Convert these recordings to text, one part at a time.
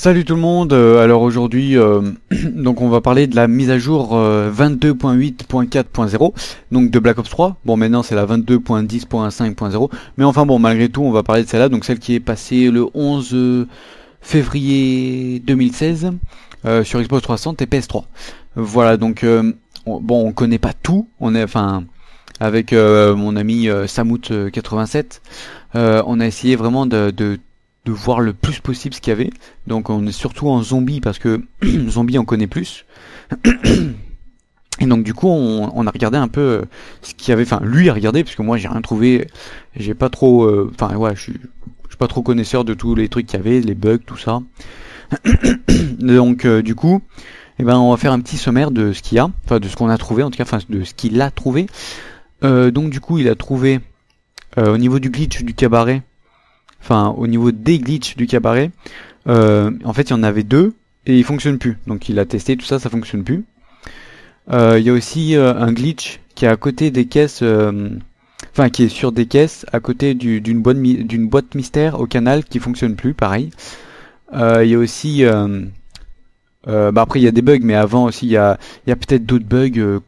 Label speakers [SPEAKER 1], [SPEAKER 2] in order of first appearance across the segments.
[SPEAKER 1] Salut tout le monde, euh, alors aujourd'hui euh, donc on va parler de la mise à jour 22.8.4.0 euh, donc de Black Ops 3, bon maintenant c'est la 22.10.5.0 mais enfin bon malgré tout on va parler de celle-là donc celle qui est passée le 11 février 2016 sur Xbox 360 et PS3 voilà donc bon on connaît pas tout, on est enfin avec mon ami samout 87 on a essayé vraiment de, de de voir le plus possible ce qu'il y avait. Donc on est surtout en zombie parce que zombie on connaît plus. Et donc du coup on, a regardé un peu euh, ce qu'il y avait. Enfin lui a regardé parce que moi j'ai rien trouvé. J'ai pas trop. Euh, enfin ouais je suis pas trop connaisseur de tous les trucs qu'il y avait, les bugs, tout ça. donc euh, du coup, eh ben on va faire un petit sommaire de ce qu'il y a, enfin de ce qu'on a trouvé en tout cas, enfin de ce qu'il a trouvé. donc du coup, il a trouvé au niveau du glitch du cabaret, enfin au niveau des glitches du cabaret, euh, en fait il y en avait deux et ils fonctionnent plus. Donc il a testé tout ça, ça fonctionne plus. Euh, il y a aussi euh, un glitch qui est à côté des caisses, enfin qui est sur des caisses à côté d'une boîte boîte mystère au canal qui fonctionne plus, pareil. Il y a aussi, bah après il y a des bugs, mais avant aussi il y a, y a peut-être d'autres bugs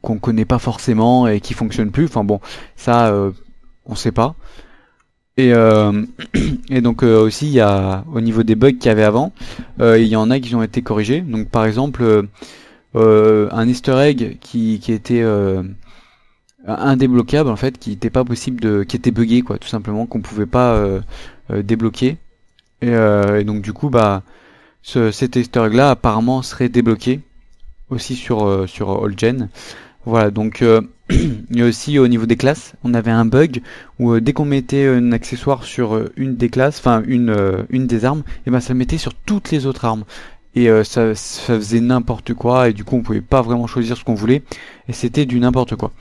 [SPEAKER 1] qu'on connaît pas forcément et qui fonctionnent plus. Enfin bon, ça on sait pas. Et, euh, donc euh, aussi, il y a, au niveau des bugs qu'il y avait avant, euh, il y en a qui ont été corrigés. Donc par exemple, euh, un easter egg qui, était indébloquable en fait, qui n'était pas possible de, qui était buggé quoi, tout simplement, qu'on pouvait pas débloquer. Et, donc du coup, bah, cet easter egg là apparemment serait débloqué aussi sur sur Old Gen. Voilà, donc euh, il y a aussi au niveau des classes, on avait un bug où euh, dès qu'on mettait un accessoire sur euh, une des classes, enfin une, une des armes, et eh ben ça le mettait sur toutes les autres armes. Et ça, faisait n'importe quoi, et du coup on pouvait pas vraiment choisir ce qu'on voulait, et c'était du n'importe quoi.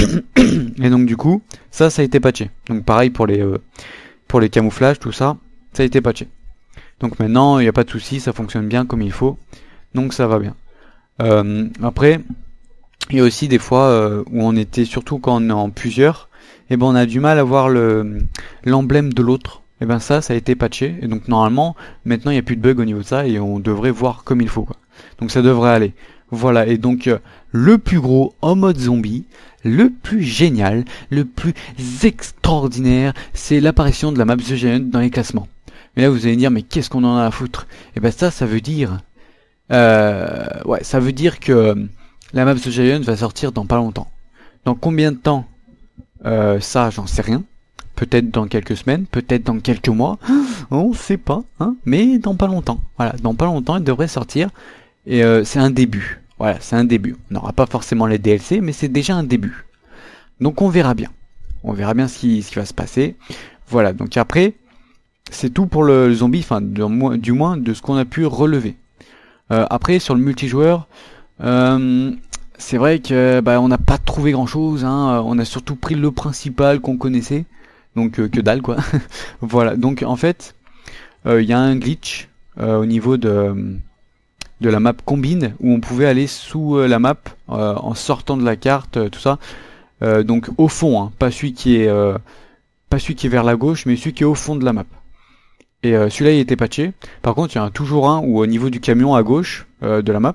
[SPEAKER 1] et donc du coup, ça, ça a été patché. Donc pareil pour les, pour les camouflages, tout ça, ça a été patché. Donc maintenant, il n'y a pas de souci, ça fonctionne bien comme il faut, donc ça va bien. après, il y a aussi des fois euh, où on était, surtout quand on est en plusieurs, et eh ben on a du mal à voir le l'emblème de l'autre. Et eh ben ça, ça a été patché. Et donc normalement, maintenant il n'y a plus de bug au niveau de ça et on devrait voir comme il faut. Quoi. Donc ça devrait aller. Voilà, et donc euh, le plus gros en mode zombie, le plus génial, le plus extraordinaire, c'est l'apparition de la map The dans les classements. Mais là vous allez me dire, mais qu'est-ce qu'on en a à foutre Et eh ben ça, ça veut dire... Euh, ouais, ça veut dire que la map Giant va sortir dans pas longtemps. Dans combien de temps euh, Ça, j'en sais rien. Peut-être dans quelques semaines, peut-être dans quelques mois, on sait pas, hein. mais dans pas longtemps. Voilà, dans pas longtemps, elle devrait sortir. Et euh, c'est un début. Voilà, c'est un début. On n'aura pas forcément les DLC, mais c'est déjà un début. Donc on verra bien. On verra bien ce qui, ce qui va se passer. Voilà, donc après, c'est tout pour le, zombie, enfin du, du, moins de ce qu'on a pu relever. Euh, après, sur le multijoueur, euh, c'est vrai que bah, on n'a pas trouvé grand chose. Hein. Euh, on a surtout pris le principal qu'on connaissait, donc euh, que dalle quoi. voilà. Donc en fait, il y a un glitch au niveau de de la map combine où on pouvait aller sous la map en sortant de la carte, tout ça. donc au fond, hein, pas celui qui est pas celui qui est vers la gauche, mais celui qui est au fond de la map. Et celui-là il était patché. Par contre, il y en a toujours un où au niveau du camion à gauche de la map,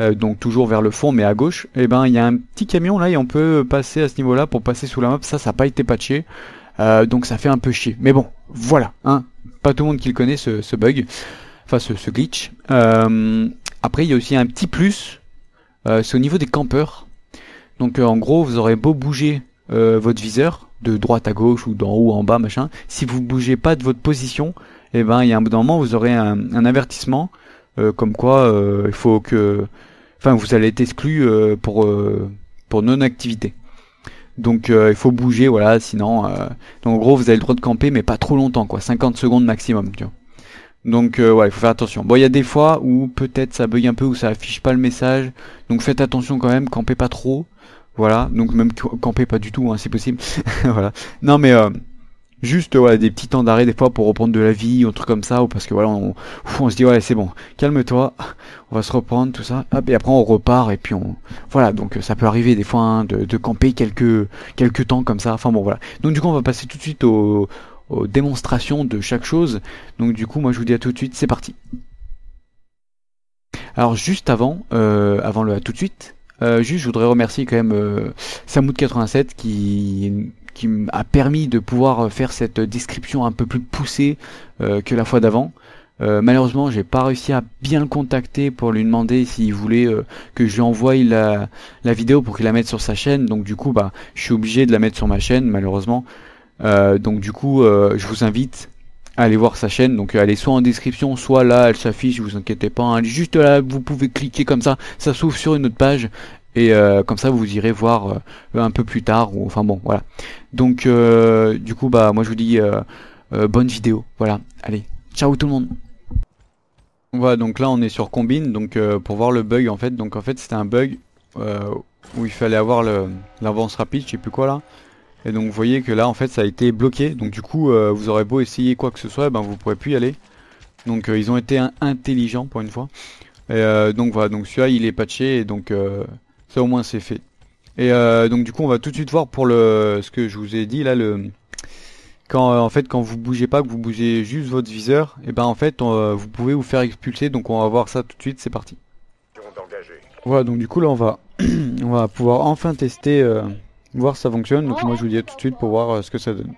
[SPEAKER 1] euh, donc toujours vers le fond mais à gauche, et eh ben il y a un petit camion là et on peut passer à ce niveau-là pour passer sous la map. Ça, ça n'a pas été patché, euh, donc ça fait un peu chier. Mais bon, voilà, hein. Pas tout le monde qui le connaît ce, bug, enfin ce, glitch. Euh, après, il y a aussi un petit plus, c'est au niveau des campeurs. Donc en gros, vous aurez beau bouger votre viseur de droite à gauche ou d'en haut en bas machin, si vous bougez pas de votre position, et eh ben il y a un moment vous aurez un, un avertissement euh, comme quoi euh, il faut que, enfin, vous allez être exclu euh, pour pour non activité. Donc il faut bouger, voilà, sinon, donc, en gros, vous avez le droit de camper, mais pas trop longtemps, quoi, 50 secondes maximum, tu vois. Donc ouais, il faut faire attention. Bon, il y a des fois où peut-être ça bug un peu, ou ça affiche pas le message. Donc faites attention quand même, campez pas trop. Voilà, donc même campez pas du tout, c'est hein, possible. voilà. Non mais euh, juste voilà, des petits temps d'arrêt des fois pour reprendre de la vie ou un truc comme ça, ou parce que voilà, on, se dit ouais c'est bon, calme-toi, on va se reprendre, tout ça, hop, et après on repart et puis on. Voilà, donc euh, ça peut arriver des fois hein, de, camper quelques, quelques temps comme ça. Enfin bon voilà. Donc du coup on va passer tout de suite aux, démonstrations de chaque chose. Donc du coup moi je vous dis à tout de suite, c'est parti. Alors juste avant, euh, avant le à tout de suite, euh, juste, je voudrais remercier quand même Samoud87 qui qui m'a permis de pouvoir euh, faire cette description un peu plus poussée euh, que la fois d'avant. Euh, malheureusement, j'ai pas réussi à bien le contacter pour lui demander s'il voulait que je lui envoie la, vidéo pour qu'il la mette sur sa chaîne. Donc du coup, bah, je suis obligé de la mettre sur ma chaîne, malheureusement. donc du coup, je vous invite à aller voir sa chaîne. Donc elle est soit en description, soit là, elle s'affiche. Vous inquiétez pas, hein. juste là, vous pouvez cliquer comme ça, ça s'ouvre sur une autre page et comme ça vous irez voir un peu plus tard enfin bon voilà donc, euh, du coup, bah, moi je vous dis euh, euh, bonne vidéo. Voilà, allez, ciao tout le monde. Voilà, donc là on est sur Combine, donc pour voir le bug en fait. Donc en fait, c'était un bug où il fallait avoir l'avance rapide, je sais plus quoi là. Et donc vous voyez que là en fait ça a été bloqué. Donc du coup, vous aurez beau essayer quoi que ce soit, eh ben vous pourrez plus y aller. Donc ils ont été intelligents pour une fois. Et, donc voilà, donc celui-là il est patché et donc ça au moins c'est fait. Et euh, donc du coup, on va tout de suite voir pour le ce que je vous ai dit là le quand en fait quand vous bougez pas, que vous bougez juste votre viseur, et eh ben en fait euh, vous pouvez vous faire expulser. Donc on va voir ça tout de suite. C'est parti. Voilà donc du coup là on va on va pouvoir enfin tester euh, voir si ça fonctionne. Donc moi je vous dis à tout de suite pour voir ce que ça donne.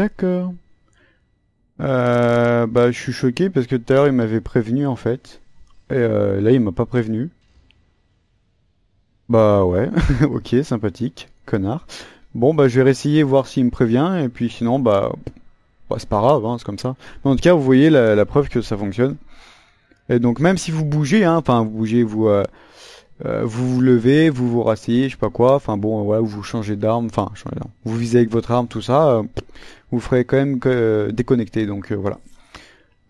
[SPEAKER 1] D'accord. Euh, bah, je suis choqué parce que tout à l'heure il m'avait prévenu en fait. Et euh, là il m'a pas prévenu. Bah ouais, ok, sympathique, connard. Bon bah je vais réessayer voir s'il me prévient et puis sinon bah, bah c'est pas grave, hein, c'est comme ça. en tout cas vous voyez la, preuve que ça fonctionne. Et donc même si vous bougez, hein, enfin vous bougez, vous euh, vous vous levez, vous vous rasseyez, je sais pas quoi, enfin bon voilà, vous changez d'arme, enfin vous visez avec votre arme, tout ça vous ferez quand même que, euh, déconnecter. Donc euh, voilà.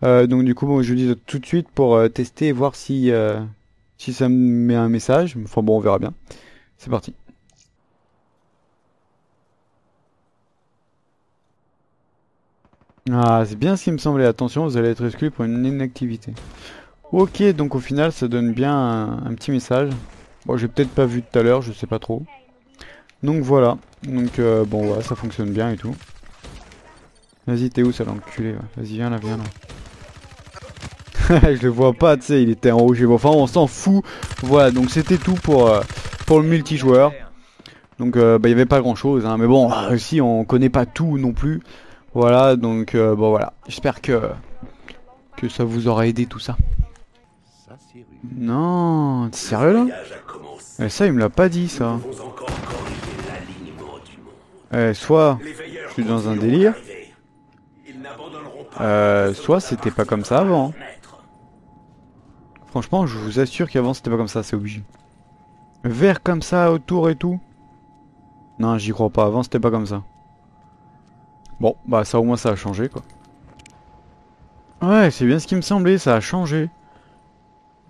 [SPEAKER 1] Euh, donc du coup, bon, je vous dis tout de suite pour tester voir si si ça me met un message. Enfin bon, on verra bien. C'est parti. Ah, c'est bien ce qui me semblait. Attention, vous allez être exclu pour une inactivité. Ok, donc au final, ça donne bien un, petit message. Bon, j'ai peut-être pas vu tout à l'heure, je sais pas trop. Donc voilà. Donc bon, voilà, ça fonctionne bien et tout. Vas-y, t'es où ça, l'enculé Vas-y, viens là, viens là. je le vois pas, tu sais, il était en rouge. Enfin, on s'en fout. Voilà, donc c'était tout pour, euh, pour le multijoueur. Donc, euh, bah, il y avait pas grand chose, hein, mais bon, aussi, ah, on connaît pas tout non plus. Voilà, donc, euh, bon, voilà. J'espère que, que ça vous aura aidé tout ça. Non, t'es sérieux là Et eh, ça, il me l'a pas dit ça. Eh, soit je suis dans un délire, euh, soit c'était pas comme ça avant. Franchement, je vous assure qu'avant c'était pas comme ça, c'est obligé. Vert comme ça autour et tout. Non, j'y crois pas. Avant c'était pas comme ça. Bon, bah ça au moins ça a changé quoi. Ouais, c'est bien ce qui me semblait, ça a changé.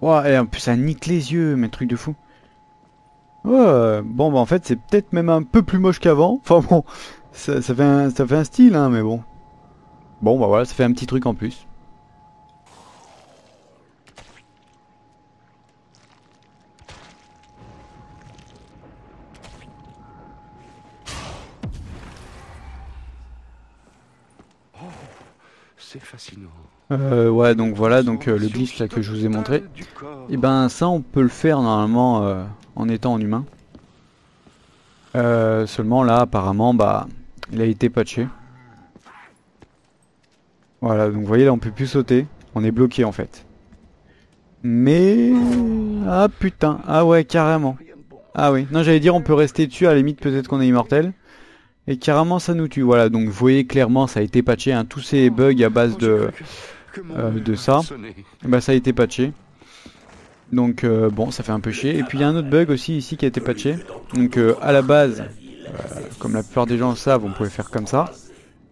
[SPEAKER 1] Ouah, et en plus ça nique les yeux, mais trucs de fou. Ouais, bon bah en fait c'est peut-être même un peu plus moche qu'avant. Enfin bon, ça, ça, fait un, ça fait un style hein, mais bon. Bon bah voilà, ça fait un petit truc en plus. Oh, c'est fascinant. Euh, ouais donc voilà donc euh, le glitch là que je vous ai montré. Et eh ben ça on peut le faire normalement euh, en étant en humain. seulement là apparemment bah il a été patché. Voilà, donc vous voyez là on peut plus sauter. On est bloqué en fait. Mais... Ah putain, ah ouais carrément. Ah oui, non j'allais dire on peut rester dessus, à la limite peut-être qu'on est immortel. Et carrément ça nous tue, voilà, donc vous voyez clairement ça a été patché, hein. tous ces bugs à base de, euh, de ça, bah ça a été patché. Donc euh, bon ça fait un peu chier. Et puis il y a un autre bug aussi ici qui a été patché. Donc euh, à la base, comme la plupart des gens le savent, on pouvait faire comme ça.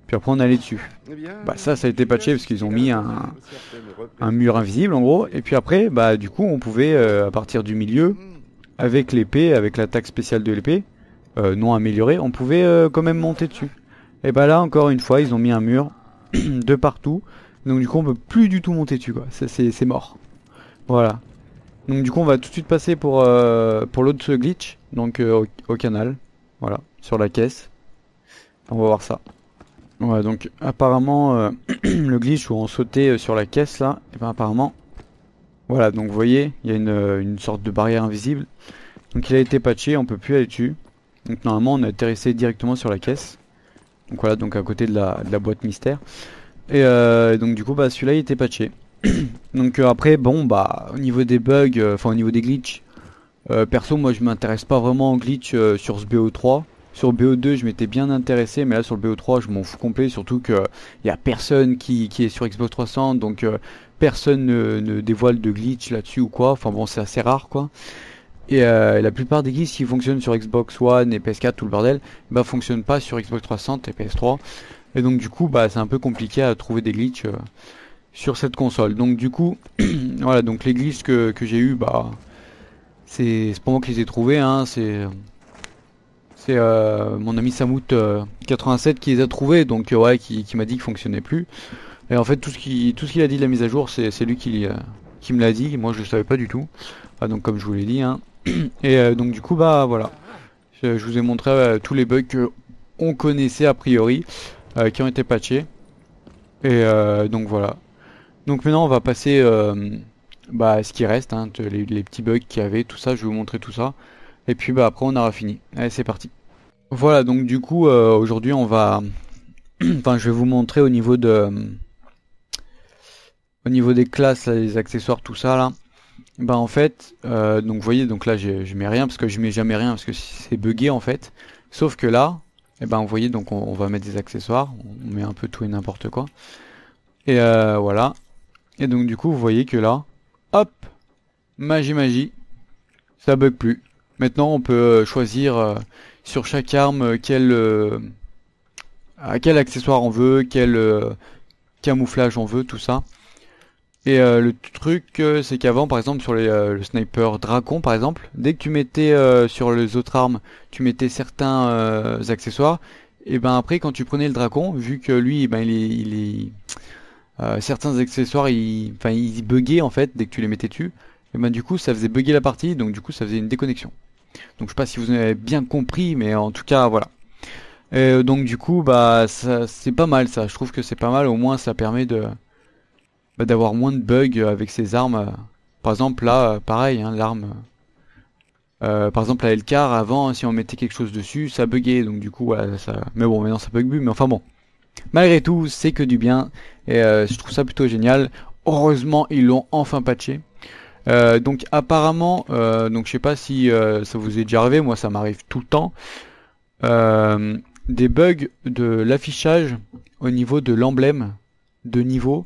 [SPEAKER 1] Puis après on allait dessus. Eh bah ça, ça a été patché parce qu'ils ont mis un, un, mur invisible en gros. Et puis après, bah du coup, on pouvait euh, à partir du milieu, avec l'épée, avec l'attaque spéciale de l'épée, euh, non améliorée, on pouvait euh, quand même monter dessus. Et bah là, encore une fois, ils ont mis un mur de partout. Donc du coup, on peut plus du tout monter dessus quoi. C'est mort. Voilà. Donc du coup, on va tout de suite passer pour pour l'autre glitch, donc au, canal, voilà, sur la caisse. On va voir ça. Ouais, donc apparemment, euh, le glitch où on sautait euh, sur la caisse là, et eh ben apparemment, voilà, donc vous voyez, il y a euh, une, sorte de barrière invisible. Donc il a été patché, on peut plus aller dessus. Donc normalement, on a atterrissé directement sur la caisse. Donc voilà, donc à côté de la, boîte mystère. Et donc du coup, bah celui-là, il était patché. donc après, bon, bah au niveau des bugs, enfin au niveau des glitches, perso, moi je m'intéresse pas vraiment aux glitch sur ce BO3. Sur BO2, je m'étais bien intéressé, mais là sur le BO3, je m'en fous complet, surtout qu'il n'y euh, a personne qui, est sur Xbox 300, donc euh, personne ne, dévoile de glitch là-dessus ou quoi. Enfin bon, c'est assez rare quoi. Et euh, la plupart des glitches qui fonctionnent sur Xbox One et PS4, tout le bordel, eh ne ben, fonctionnent pas sur Xbox 300 et PS3. Et donc du coup, bah c'est un peu compliqué à trouver des glitches sur cette console. Donc du coup, voilà, donc les glitches que, j'ai eu, bah c'est pas moi qui les ai trouvés, hein, c'est c'est euh, mon ami Samout87 euh, qui les a trouvés, donc euh, ouais, qui, m'a dit qu'il fonctionnait plus. Et en fait, tout ce qu'il a dit de la mise à jour, c'est lui qui, me l'a dit, moi je le savais pas du tout. Ah, donc comme je vous l'ai dit, hein. Et donc du coup, bah voilà, je, vous ai montré tous les bugs qu'on connaissait a priori, qui ont été patchés. Et donc voilà. Donc maintenant, on va passer bah, ce qui reste, hein, les, petits bugs qu'il y avait, tout ça, je vais vous montrer tout ça. Et puis bah après on aura fini. Allez c'est parti. Voilà, donc du coup, euh, aujourd'hui, on va. enfin, je vais vous montrer au niveau de. Euh, au niveau des classes, les accessoires, tout ça, là. Ben, en fait, euh, donc vous voyez, donc là, je, mets rien, parce que je mets jamais rien, parce que c'est buggé, en fait. Sauf que là, et eh ben, vous voyez, donc on, va mettre des accessoires. On met un peu tout et n'importe quoi. Et euh, voilà. Et donc, du coup, vous voyez que là, hop, magie, magie, ça bug plus. Maintenant, on peut choisir sur chaque arme euh, quel, euh, à quel accessoire on veut, quel euh, camouflage on veut, tout ça. Et le truc, c'est qu'avant, par exemple, sur le sniper Dracon, par exemple, dès que tu mettais sur les autres armes, tu mettais certains accessoires, et ben après, quand tu prenais le Dracon, vu que lui, eh ben il est... certains accessoires, il enfin, ils en fait dès que tu les mettais dessus. Et ben du coup, ça faisait bugger la partie, donc du coup, ça faisait une déconnexion. Donc je sais pas si vous avez bien compris, mais en tout cas voilà. Et euh, donc du coup bah c'est pas mal ça. Je trouve que c'est pas mal. Au moins ça permet de bah, d'avoir moins de bugs avec ces armes. Par exemple là, pareil, hein, l'arme. Euh, par exemple la LK avant, si on mettait quelque chose dessus, ça buguait. Donc du coup voilà, ça. Mais bon, maintenant ça bug plus. Mais enfin bon. Malgré tout, c'est que du bien et euh, je trouve ça plutôt génial. Heureusement, ils l'ont enfin patché. Euh, donc apparemment, euh, donc je sais pas si euh, ça vous est déjà arrivé, moi ça m'arrive tout le temps, euh, des bugs de l'affichage au niveau de l'emblème de niveau,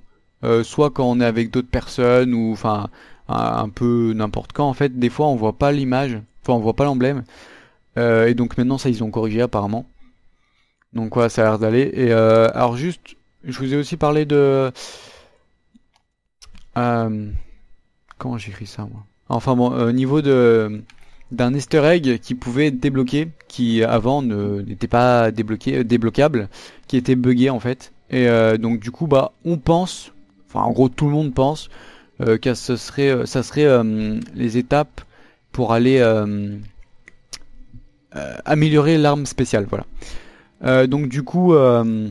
[SPEAKER 1] soit quand on est avec d'autres personnes ou enfin un peu n'importe quand en fait, des fois on voit pas l'image, enfin on voit pas l'emblème, et donc maintenant ça ils ont corrigé apparemment. Donc quoi ça a l'air d'aller. Et alors juste, je vous ai aussi parlé de... Comment j'écris ça moi Enfin bon, au euh, niveau de d'un easter egg qui pouvait être débloqué, qui avant n'était pas débloqué, euh, débloquable, qui était buggé en fait. Et euh, donc du coup, bah, on pense, enfin en gros tout le monde pense que ce serait, ça serait les étapes pour aller améliorer l'arme spéciale, voilà. donc du coup, au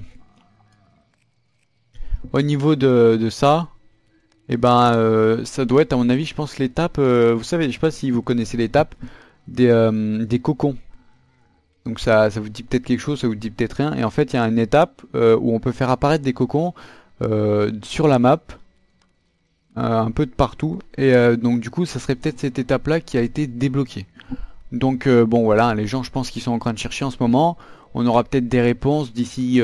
[SPEAKER 1] niveau de, de ça, et eh ben, euh, ça doit être, à mon avis, je pense, l'étape. Euh, vous savez, je sais pas si vous connaissez l'étape euh, des, cocons. Donc ça, ça vous dit peut-être quelque chose, ça vous dit peut-être rien. Et en fait, il y a une étape où on peut faire apparaître des cocons sur la map, un peu de partout. Et donc du coup, ça serait peut-être cette étape-là qui a été débloquée. Donc bon, voilà, les gens, je pense qu'ils sont en train de chercher en ce moment. On aura peut-être des réponses d'ici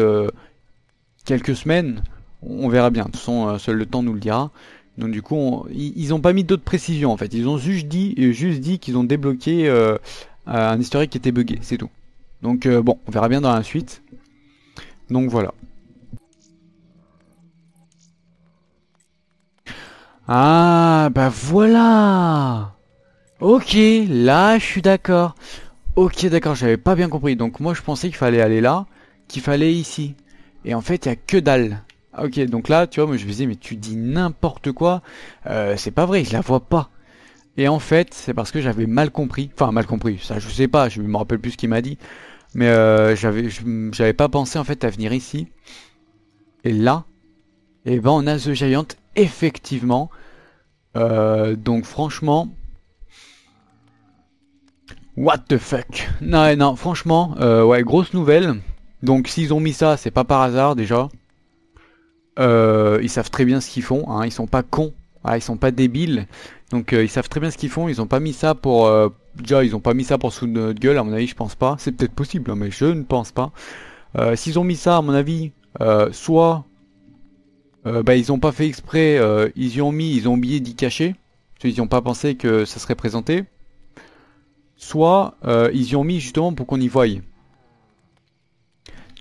[SPEAKER 1] quelques semaines on verra bien. De toute façon, euh, seul le temps nous le dira. Donc du coup, ils n'ont pas mis d'autres précisions en fait. Ils ont juste dit, euh, juste dit qu'ils ont débloqué euh, un historique qui était buggé, c'est tout. Donc bon, on verra bien dans la suite. Donc voilà. Ah bah voilà Ok, là je suis d'accord. Ok d'accord, j'avais pas bien compris. Donc moi je pensais qu'il fallait aller là, qu'il fallait ici. Et en fait il n'y a que dalle. Ah, ok, donc là, tu vois, moi je me disais, mais tu dis n'importe quoi, euh, c'est pas vrai, je la vois pas. Et en fait, c'est parce que j'avais mal compris, enfin mal compris, ça je sais pas, je me rappelle plus ce qu'il m'a dit, mais euh, j'avais, j'avais pas pensé en fait à venir ici. Et là, et eh ben on a The Giant, effectivement. Euh, donc franchement, what the fuck Non, non, franchement, ouais, grosse nouvelle. Donc s'ils ont mis ça, c'est pas par hasard déjà. Euh, ils savent très bien ce qu'ils font, hein, ils sont pas cons, ah, ils sont pas débiles. Donc euh, ils savent très bien ce qu'ils font, ils ont pas mis ça pour... Euh, déjà, ils ont pas mis ça pour sous notre gueule, à mon avis, je pense pas. C'est peut-être possible, hein, mais je ne pense pas. S'ils ont mis ça, à mon avis, soit... bah, ils ont pas fait exprès, ils y ont mis, ils ont oublié d'y cacher. Ils n'ont ont pas pensé que ça serait présenté. Soit ils y ont mis justement pour qu'on y voie.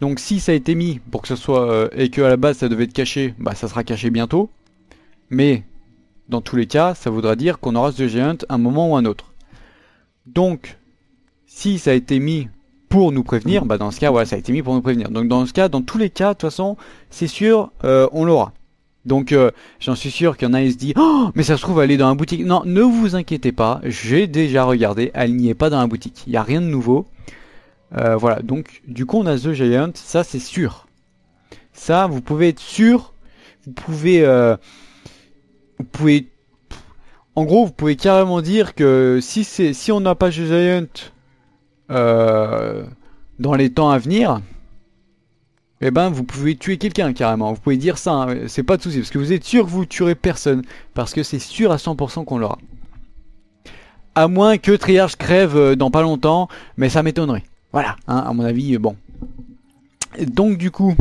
[SPEAKER 1] Donc si ça a été mis pour que ce soit euh, et que à la base ça devait être caché, bah ça sera caché bientôt. Mais dans tous les cas, ça voudra dire qu'on aura ce géant un moment ou un autre. Donc si ça a été mis pour nous prévenir, bah dans ce cas, voilà, ça a été mis pour nous prévenir. Donc dans ce cas, dans tous les cas, de toute façon, c'est sûr, euh, on l'aura. Donc euh, j'en suis sûr qu'il y en a qui se dit oh mais ça se trouve elle est dans la boutique. Non, ne vous inquiétez pas, j'ai déjà regardé, elle n'y est pas dans la boutique. Il n'y a rien de nouveau. Euh, voilà, donc du coup on a The Giant, ça c'est sûr. Ça, vous pouvez être sûr, vous pouvez... Euh, vous pouvez... En gros, vous pouvez carrément dire que si, si on n'a pas The Giant euh, dans les temps à venir, eh ben vous pouvez tuer quelqu'un carrément. Vous pouvez dire ça, hein. c'est pas de souci, parce que vous êtes sûr que vous tuerez personne, parce que c'est sûr à 100% qu'on l'aura. À moins que Triarch crève dans pas longtemps, mais ça m'étonnerait. Voilà, hein, à mon avis, euh, bon. Donc du coup,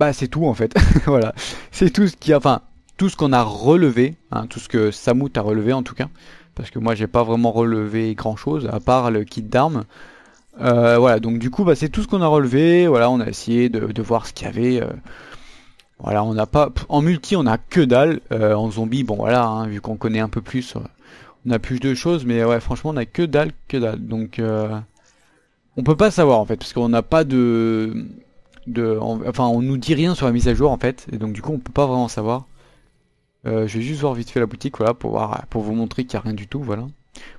[SPEAKER 1] bah c'est tout en fait. voilà, c'est tout ce qui, enfin, tout ce qu'on a relevé, hein, tout ce que Samut a relevé en tout cas, parce que moi j'ai pas vraiment relevé grand chose à part le kit d'armes. Euh, voilà, donc du coup, bah, c'est tout ce qu'on a relevé. Voilà, on a essayé de, voir ce qu'il y avait. Euh. voilà, on n'a pas en multi, on a que dalle. en zombie, bon voilà, hein, vu qu'on connaît un peu plus, on a plus de choses, mais ouais, franchement, on a que dalle, que dalle. Donc, euh, on peut pas savoir en fait, parce qu'on n'a pas de, de, enfin, on nous dit rien sur la mise à jour en fait, et donc du coup, on peut pas vraiment savoir. Euh, je vais juste voir vite fait la boutique, voilà, pour voir, pour vous montrer qu'il n'y a rien du tout, voilà.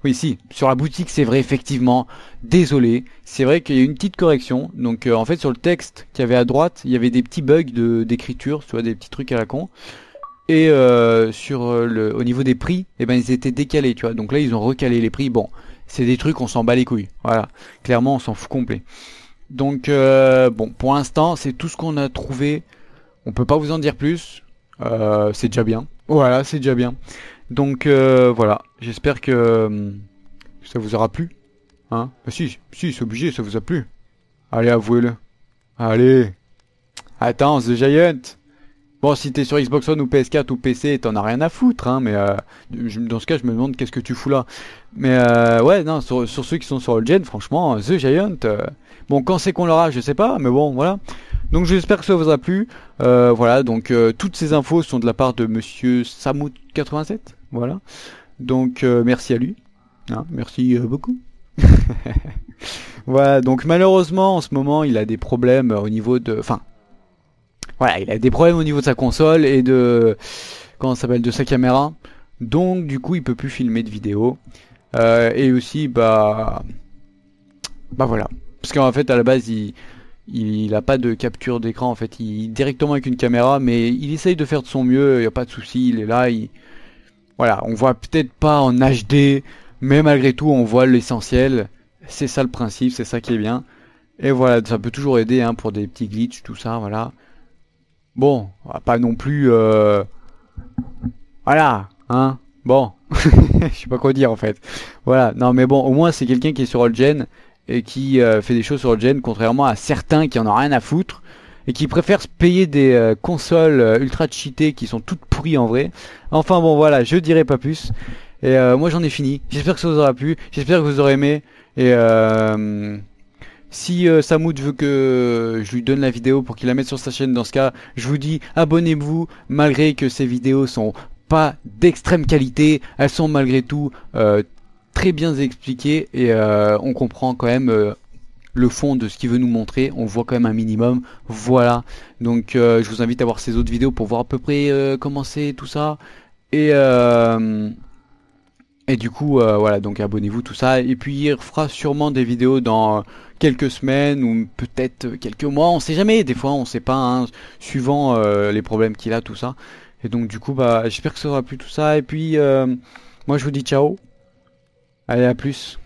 [SPEAKER 1] Oui, si, sur la boutique, c'est vrai, effectivement. Désolé, c'est vrai qu'il y a une petite correction. Donc, euh, en fait, sur le texte qu'il y avait à droite, il y avait des petits bugs d'écriture, tu des petits trucs à la con. Et euh, sur euh, le, au niveau des prix, eh ben ils étaient décalés, tu vois. Donc là, ils ont recalé les prix. Bon, c'est des trucs, on s'en bat les couilles. Voilà, clairement, on s'en fout complet. Donc euh, bon, pour l'instant, c'est tout ce qu'on a trouvé. On peut pas vous en dire plus. c'est déjà bien. Voilà, c'est déjà bien. Donc voilà, j'espère que hum, ça vous aura plu. Hein bah, si, si, c'est obligé, ça vous a plu. Allez, avouez-le. Allez. Attends, The Giant. Bon, si t'es sur Xbox One ou PS4 ou PC, t'en as rien à foutre, hein, mais euh, dans ce cas, je me demande qu'est-ce que tu fous là. Mais euh, ouais, non, sur, ceux qui sont sur old gen, franchement, euh, The Giant, euh, bon, quand c'est qu'on l'aura, je sais pas, mais bon, voilà. Donc j'espère que ça vous a plu. voilà, donc toutes ces infos sont de la part de monsieur samut 87 voilà. Donc merci à lui, hein, merci beaucoup. voilà, donc malheureusement, en ce moment, il a des problèmes au niveau de... Enfin, voilà, il a des problèmes au niveau de sa console et de comment s'appelle de sa caméra. Donc du coup, il peut plus filmer de vidéo. Euh, et aussi, bah, bah voilà, parce qu'en fait, à la base, il il n'a pas de capture d'écran en fait, il directement avec une caméra, mais il essaye de faire de son mieux, il n'y a pas de souci, il est là, il... voilà, on voit peut-être pas en HD, mais malgré tout on voit l'essentiel, c'est ça le principe, c'est ça qui est bien, et voilà, ça peut toujours aider hein, pour des petits glitches, tout ça, voilà. Bon, pas non plus. Euh, voilà, hein. Bon, je sais pas quoi dire en fait. Voilà, non mais bon, au moins c'est quelqu'un qui est sur old gen et qui euh, fait des choses sur old gen, contrairement à certains qui en ont rien à foutre et qui préfèrent se payer des euh, consoles ultra cheatées qui sont toutes pourries en vrai. Enfin bon, voilà, je dirai pas plus. Et moi j'en ai fini. J'espère que ça vous aura plu. J'espère que vous aurez aimé. Et si euh, Samoud veut que je lui donne la vidéo pour qu'il la mette sur sa chaîne, dans ce cas, je vous dis abonnez-vous, malgré que ces vidéos sont pas d'extrême qualité, elles sont malgré tout euh, très bien expliquées et euh, on comprend quand même le fond de ce qu'il veut nous montrer, on voit quand même un minimum, voilà. Donc je vous invite à voir ces autres vidéos pour voir à peu près comment c'est tout ça. Et et du coup, euh, voilà, donc abonnez-vous, tout ça. Et puis, il fera sûrement des vidéos dans quelques semaines ou peut-être quelques mois. On sait jamais, des fois, on sait pas, hein, suivant euh, les problèmes qu'il a, tout ça. Et donc, du coup, bah, j'espère que ça aura plu tout ça. Et puis, euh, moi, je vous dis ciao. Allez, à plus.